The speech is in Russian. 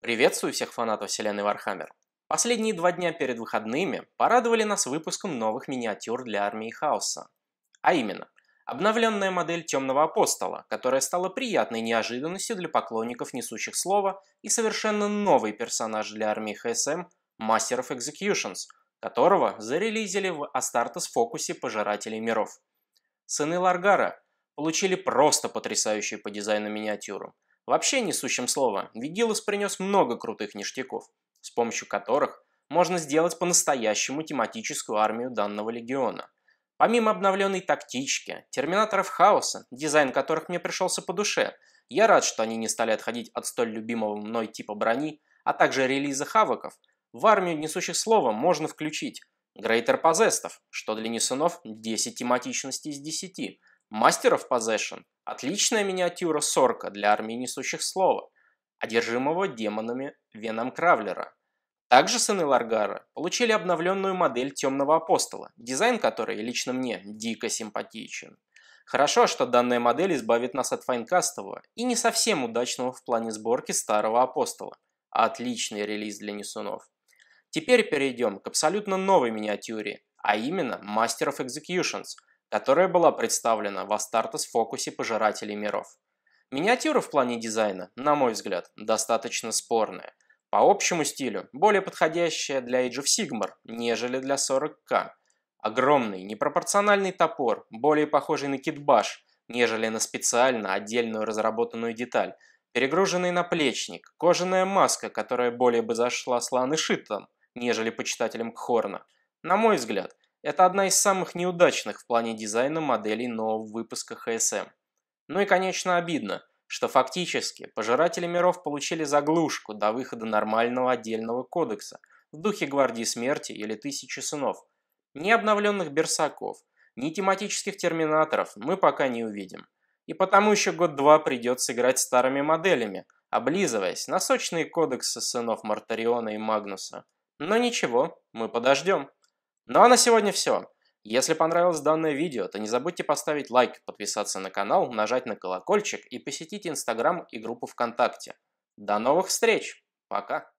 Приветствую всех фанатов вселенной Вархаммер. Последние два дня перед выходными порадовали нас выпуском новых миниатюр для армии Хаоса. А именно, обновленная модель Темного Апостола, которая стала приятной неожиданностью для поклонников Несущих Слова и совершенно новый персонаж для армии ХСМ – Master of Executions, которого зарелизили в Астартес фокусе Пожирателей Миров. Сыны Ларгара получили просто потрясающую по дизайну миниатюру – Вообще несущим слово, Вигилус принес много крутых ништяков, с помощью которых можно сделать по-настоящему тематическую армию данного легиона. Помимо обновленной тактички, терминаторов хаоса, дизайн которых мне пришелся по душе, я рад, что они не стали отходить от столь любимого мной типа брони, а также релиза хавоков, в армию несущих слова можно включить Грейтер Позестов, что для несунов 10 тематичностей из 10, Master of Possession – отличная миниатюра Сорка для армии несущих слова, одержимого демонами Веном Кравлера. Также сыны Ларгара получили обновленную модель Темного Апостола, дизайн которой лично мне дико симпатичен. Хорошо, что данная модель избавит нас от файнкастового и не совсем удачного в плане сборки Старого Апостола. Отличный релиз для несунов. Теперь перейдем к абсолютно новой миниатюре, а именно Master of Executions – которая была представлена в Астартес фокусе Пожирателей миров. Миниатюра в плане дизайна, на мой взгляд, достаточно спорная. По общему стилю, более подходящая для Age of Sigmar, нежели для 40к. Огромный, непропорциональный топор, более похожий на китбаш, нежели на специально отдельную разработанную деталь. Перегруженный наплечник, кожаная маска, которая более бы зашла слоны шитом, нежели почитателям Кхорна. На мой взгляд, это одна из самых неудачных в плане дизайна моделей нового выпуска HSM. Эм. Ну и, конечно, обидно, что фактически пожиратели миров получили заглушку до выхода нормального отдельного кодекса в духе Гвардии Смерти или Тысячи Сынов. Ни обновленных берсаков, ни тематических терминаторов мы пока не увидим. И потому еще год-два придется играть старыми моделями, облизываясь на сочные кодексы сынов Мартариона и Магнуса. Но ничего, мы подождем. Ну а на сегодня все. Если понравилось данное видео, то не забудьте поставить лайк, подписаться на канал, нажать на колокольчик и посетить Инстаграм и группу ВКонтакте. До новых встреч! Пока!